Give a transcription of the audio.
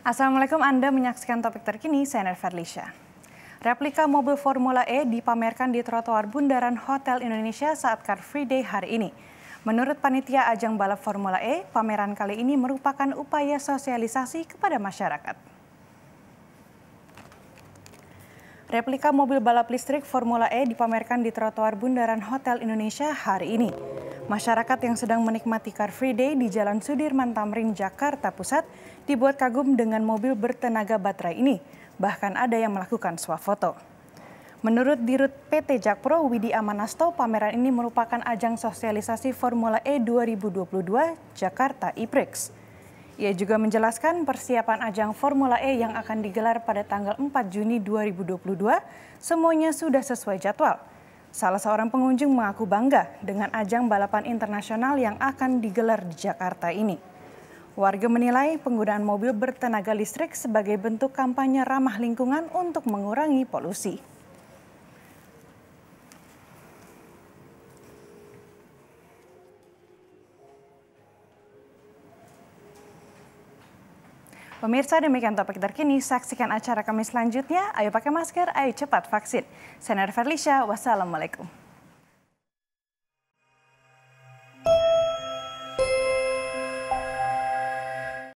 Assalamualaikum Anda menyaksikan topik terkini, saya Lisha. Replika mobil Formula E dipamerkan di trotoar Bundaran Hotel Indonesia saat Car Free Day hari ini. Menurut panitia ajang balap Formula E, pameran kali ini merupakan upaya sosialisasi kepada masyarakat. Replika mobil balap listrik Formula E dipamerkan di trotoar Bundaran Hotel Indonesia hari ini. Masyarakat yang sedang menikmati Car Free Day di Jalan Sudirman Tamrin, Jakarta Pusat dibuat kagum dengan mobil bertenaga baterai ini. Bahkan ada yang melakukan swafoto. Menurut Dirut PT Jakpro Widi Amanasto, pameran ini merupakan ajang sosialisasi Formula E 2022 Jakarta E-Prix. Ia juga menjelaskan persiapan ajang Formula E yang akan digelar pada tanggal 4 Juni 2022 semuanya sudah sesuai jadwal. Salah seorang pengunjung mengaku bangga dengan ajang balapan internasional yang akan digelar di Jakarta ini. Warga menilai penggunaan mobil bertenaga listrik sebagai bentuk kampanye ramah lingkungan untuk mengurangi polusi. Pemirsa demikian topik terkini, saksikan acara kami selanjutnya. Ayo pakai masker, ayo cepat vaksin. Senar Felicia, wassalamualaikum.